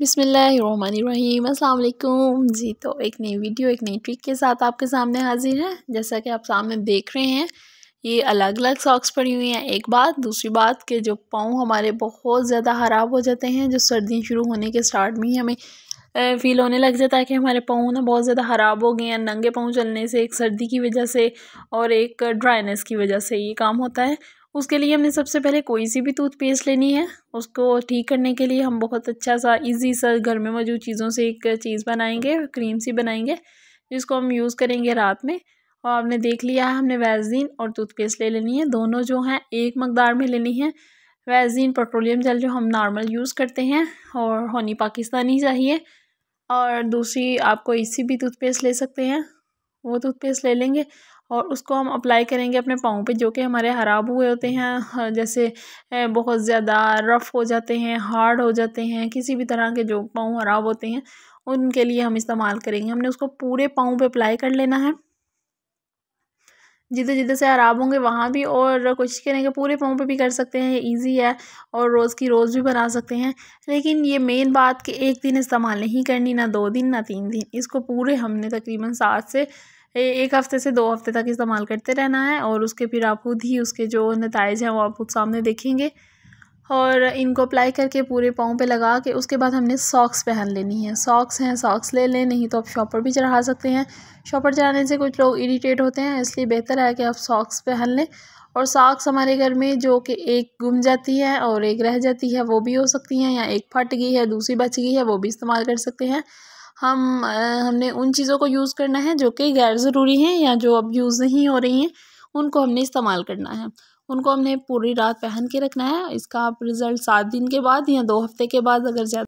बिसमीम अल्लाम जी तो एक नई वीडियो एक नई ट्रिक के साथ आपके सामने हाजिर है जैसा कि आप सामने देख रहे हैं ये अलग अलग सॉक्स पड़ी हुई हैं एक बात दूसरी बात कि जो पाँव हमारे बहुत ज़्यादा ख़राब हो जाते हैं जो सर्दी शुरू होने के स्टार्ट में ही हमें फील होने लग जाता है कि हमारे पाँव ना बहुत ज़्यादा ख़राब हो गए हैं नंगे पाँव चलने से एक सर्दी की वजह से और एक ड्राइनेस की वजह से ये काम होता है उसके लिए हमें सबसे पहले कोई सी भी टूथपेस्ट लेनी है उसको ठीक करने के लिए हम बहुत अच्छा सा इजी सा घर में मौजूद चीज़ों से एक चीज़ बनाएंगे क्रीम सी बनाएंगे जिसको हम यूज़ करेंगे रात में और आपने देख लिया है हमने वैजीन और टूथपेस्ट ले लेनी है दोनों जो हैं एक मकदार में लेनी है वैजीन पेट्रोलियम जेल जो हम नॉर्मल यूज़ करते हैं और होनी पाकिस्तानी चाहिए और दूसरी आप कोई सी भी टूथपेस्ट ले सकते हैं वो टूथपेस्ट ले लेंगे और उसको हम अप्लाई करेंगे अपने पाँव पे जो कि हमारे ख़राब हुए होते हम्म। हैं जैसे बहुत ज़्यादा रफ़ हो जाते हैं हार्ड हो जाते हैं किसी भी तरह के जो पाँव ख़राब होते हैं उनके लिए हम इस्तेमाल करेंगे हमने उसको पूरे पाँव पे अप्लाई कर लेना है जिधर जिधर से आराम होंगे वहाँ भी और कोशिश करेंगे पूरे पाँव पे भी कर सकते हैं ये ईजी है और रोज़ की रोज़ भी बना सकते हैं लेकिन ये मेन बात कि एक दिन इस्तेमाल नहीं करनी ना दो दिन ना तीन दिन इसको पूरे हमने तकरीबन सात से एक हफ़्ते से दो हफ़्ते तक इस्तेमाल करते रहना है और उसके फिर आप खुद ही उसके जो नतज हैं वो आप खुद सामने देखेंगे और इनको अप्लाई करके पूरे पाँव पे लगा के उसके बाद हमने सॉक्स पहन लेनी है सॉक्स हैं सॉक्स ले लें नहीं तो आप शॉपर भी चढ़ा सकते हैं शॉपर चढ़ाने से कुछ लोग इरीटेट होते हैं इसलिए बेहतर है कि आप सॉक्स पहन लें और सॉक्स हमारे घर में जो कि एक गुम जाती है और एक रह जाती है वो भी हो सकती हैं या एक फट गई है दूसरी बच गई है वो भी इस्तेमाल कर सकते हैं हम हमने उन चीज़ों को यूज़ करना है जो कि गैर ज़रूरी हैं या जो अब यूज़ नहीं हो रही हैं उनको हमने इस्तेमाल करना है उनको हमने पूरी रात पहन के रखना है इसका आप रिज़ल्ट सात दिन के बाद या दो हफ़्ते के बाद अगर ज़्यादा